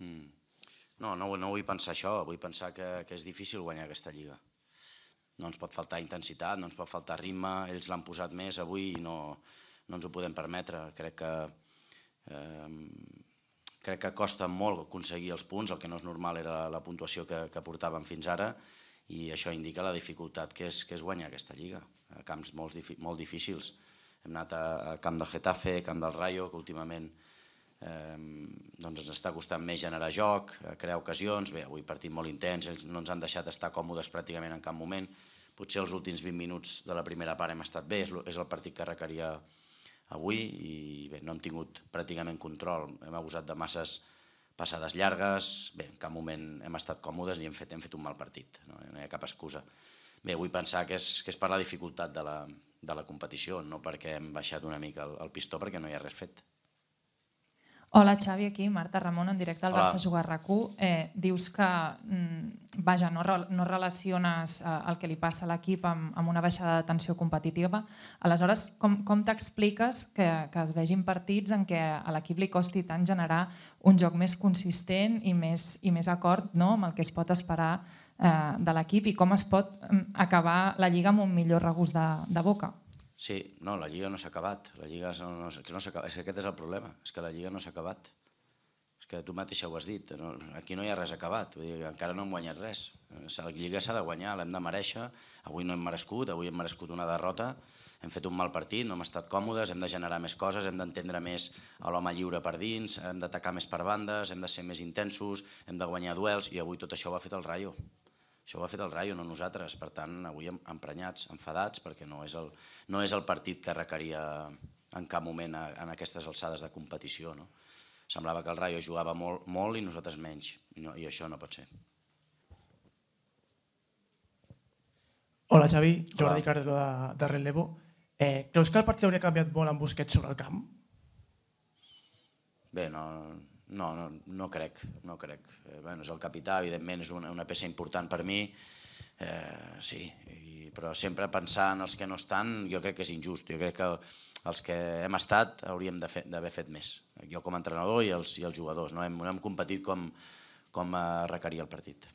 Mm. No, no, no vull pensar això, vull pensar que, que és difícil guanyar aquesta lliga. No ens pot faltar intensitat, no ens pot faltar ritme, ells l'han posat més avui i no, no ens ho podem permetre. Crec que, eh, crec que costa molt aconseguir els punts, el que no és normal era la, la puntuació que, que portàvem fins ara, i això indica la dificultat que és, que és guanyar aquesta lliga, a camps molt, molt difícils. Hem anat a, a camp del Getafe, camp del Rayo, que últimament doncs ens està costant més generar joc, eh, crear ocasions, bé, avui partit molt intens, ells no ens han deixat estar còmodes pràcticament en cap moment, potser els últims 20 minuts de la primera part hem estat bé, és el partit que requeria avui i bé, no hem tingut pràcticament control, hem abusat de masses passades llargues, bé, en cap moment hem estat còmodes i hem fet, hem fet un mal partit, no, no hi ha cap excusa. Bé, vull pensar que és, que és per la dificultat de la, de la competició, no perquè hem baixat una mica el, el pistó, perquè no hi ha res fet. Hola Xavi, aquí Marta Ramon en directe al Hola. Barça Jugar RAC1. Eh, dius que mm, vaja, no, no relaciones eh, el que li passa a l'equip amb, amb una baixada de tensió competitiva. Aleshores, com, com t'expliques que, que es vegin partits en què a l'equip li costi tant generar un joc més consistent i més, i més acord no, amb el que es pot esperar eh, de l'equip i com es pot mm, acabar la Lliga amb un millor regust de, de boca? Sí, no, la Lliga no s'ha acabat. La Lliga no, no, que no acabat. És que aquest és el problema, és que la Lliga no s'ha acabat. És que tu mateixa ho has dit, no, aquí no hi ha res acabat, vull dir, encara no hem guanyat res. La Lliga s'ha de guanyar, l'hem de mereixer, avui no hem merescut, avui hem merescut una derrota, hem fet un mal partit, no hem estat còmodes, hem de generar més coses, hem d'entendre més a l'home lliure per dins, hem d'atacar més per bandes, hem de ser més intensos, hem de guanyar duels, i avui tot això ho ha fet el Rayo. Això ho ha fet el Rayo, no nosaltres. Per tant, avui emprenyats, enfadats, perquè no és el, no és el partit que requeria en cap moment a, en aquestes alçades de competició. No? Semblava que el Rayo jugava molt, molt i nosaltres menys, i, no, i això no pot ser. Hola Xavi, Jordi Hola. de, de Relevo. Eh, creus que el partit hauria canviat molt amb Busquets sobre el camp? Bé, no, no, no, no crec, no crec. Eh, bueno, és el capità, evidentment, és una, una peça important per mi, eh, sí, i, però sempre pensar en els que no estan jo crec que és injust, jo crec que els que hem estat hauríem d'haver fet més, jo com a entrenador i els, i els jugadors, no hem, no hem competit com, com eh, requeria el partit.